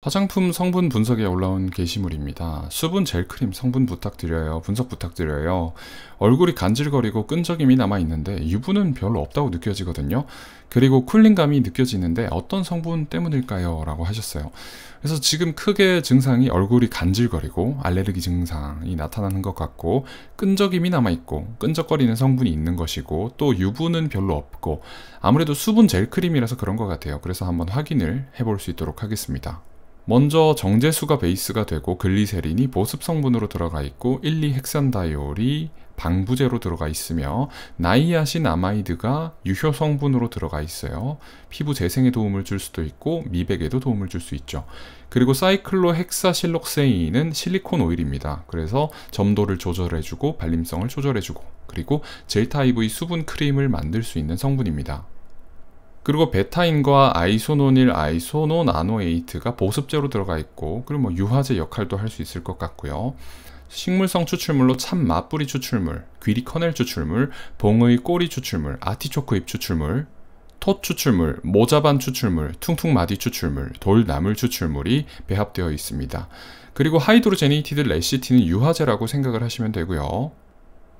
화장품 성분 분석에 올라온 게시물입니다. 수분 젤크림 성분 부탁드려요. 분석 부탁드려요. 얼굴이 간질거리고 끈적임이 남아있는데 유분은 별로 없다고 느껴지거든요. 그리고 쿨링감이 느껴지는데 어떤 성분 때문일까요? 라고 하셨어요. 그래서 지금 크게 증상이 얼굴이 간질거리고 알레르기 증상이 나타나는 것 같고 끈적임이 남아있고 끈적거리는 성분이 있는 것이고 또 유분은 별로 없고 아무래도 수분 젤크림이라서 그런 것 같아요. 그래서 한번 확인을 해 볼 수 있도록 하겠습니다. 먼저 정제수가 베이스가 되고 글리세린이 보습 성분으로 들어가 있고 1, 2헥산다이올이 방부제로 들어가 있으며 나이아신 아마이드가 유효 성분으로 들어가 있어요. 피부 재생에 도움을 줄 수도 있고 미백에도 도움을 줄 수 있죠. 그리고 사이클로헥사실록세인은 실리콘 오일입니다. 그래서 점도를 조절해주고 발림성을 조절해주고 그리고 젤타이브의 수분 크림을 만들 수 있는 성분입니다. 그리고 베타인과 아이소노닐 아이소노나노에이트가 보습제로 들어가 있고 그리고 뭐 유화제 역할도 할 수 있을 것 같고요. 식물성 추출물로 참 맛뿌리 추출물, 귀리 커넬 추출물, 봉의 꼬리 추출물, 아티초크 잎 추출물, 톳 추출물, 모자반 추출물, 퉁퉁마디 추출물, 돌나물 추출물이 배합되어 있습니다. 그리고 하이드로제네이티드 레시티는 유화제라고 생각을 하시면 되고요.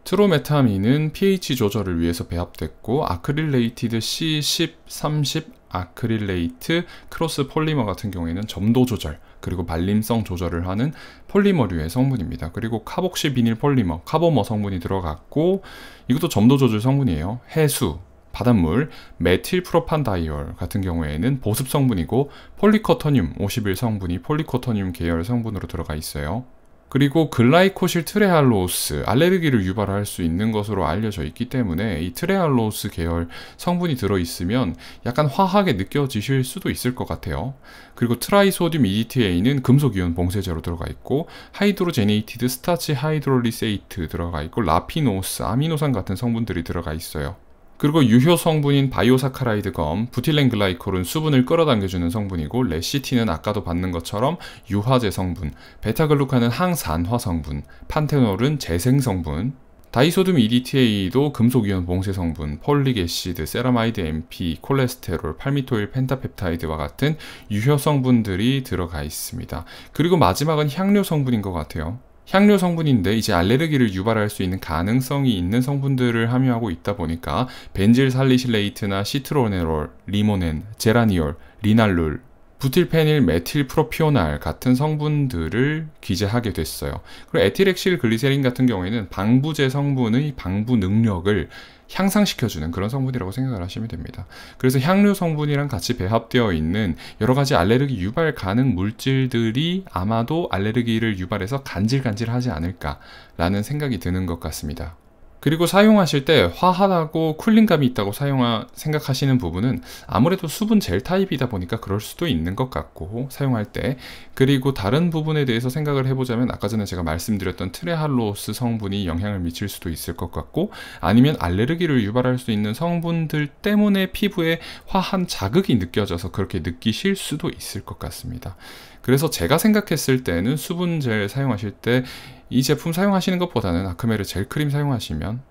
트로메타민은 pH 조절을 위해서 배합됐고 아크릴레이티드 C10, 30 아크릴레이트 크로스 폴리머 같은 경우에는 점도 조절 그리고 말림성 조절을 하는 폴리머류의 성분입니다. 그리고 카복시 비닐 폴리머, 카보머 성분이 들어갔고 이것도 점도 조절 성분이에요. 해수, 바닷물, 메틸 프로판다이올 같은 경우에는 보습 성분이고 폴리코터늄 51 성분이 폴리코터늄 계열 성분으로 들어가 있어요. 그리고 글라이코실 트레알로스 우 알레르기를 유발할 수 있는 것으로 알려져 있기 때문에 이 트레알로스 우 계열 성분이 들어 있으면 약간 화하게 느껴지실 수도 있을 것 같아요. 그리고 트라이소듐 EDTA는 금속 이온 봉쇄제로 들어가 있고 하이드로제네이티드 스타치 하이드롤리세이트 들어가 있고 라피노스 아미노산 같은 성분들이 들어가 있어요. 그리고 유효 성분인 바이오사카라이드검, 부틸렌글라이콜은 수분을 끌어당겨주는 성분이고 레시틴은 아까도 받는 것처럼 유화제 성분, 베타글루칸은 항산화 성분, 판테놀은 재생 성분, 다이소듐 EDTA도 금속이온 봉쇄 성분, 폴리게시드 세라마이드 MP, 콜레스테롤, 팔미토일 펜타펩타이드와 같은 유효 성분들이 들어가 있습니다. 그리고 마지막은 향료 성분인 것 같아요. 향료 성분인데 이제 알레르기를 유발할 수 있는 가능성이 있는 성분들을 함유하고 있다 보니까 벤질살리실레이트나 시트로네롤, 리모넨, 제라니올, 리날룰, 부틸페닐 메틸 프로피오날 같은 성분들을 기재하게 됐어요. 그리고 에틸엑실 글리세린 같은 경우에는 방부제 성분의 방부 능력을 향상시켜주는 그런 성분이라고 생각을 하시면 됩니다. 그래서 향료 성분이랑 같이 배합되어 있는 여러 가지 알레르기 유발 가능 물질들이 아마도 알레르기를 유발해서 간질간질하지 않을까라는 생각이 드는 것 같습니다. 그리고 사용하실 때 화하고 다 쿨링감이 있다고 사용하, 생각하시는 부분은 아무래도 수분 젤 타입이다 보니까 그럴 수도 있는 것 같고 사용할 때 그리고 다른 부분에 대해서 생각을 해보자면 아까 전에 제가 말씀드렸던 트레할로스 성분이 영향을 미칠 수도 있을 것 같고 아니면 알레르기를 유발할 수 있는 성분들 때문에 피부에 화한 자극이 느껴져서 그렇게 느끼실 수도 있을 것 같습니다 그래서 제가 생각했을 때는 수분 젤 사용하실 때이 제품 사용하시는 것보다는 아크메르 젤크림 사용하시면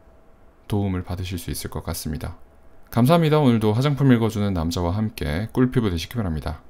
도움을 받으실 수 있을 것 같습니다. 감사합니다. 오늘도 화장품 읽어주는 남자와 함께 꿀피부 되시기 바랍니다.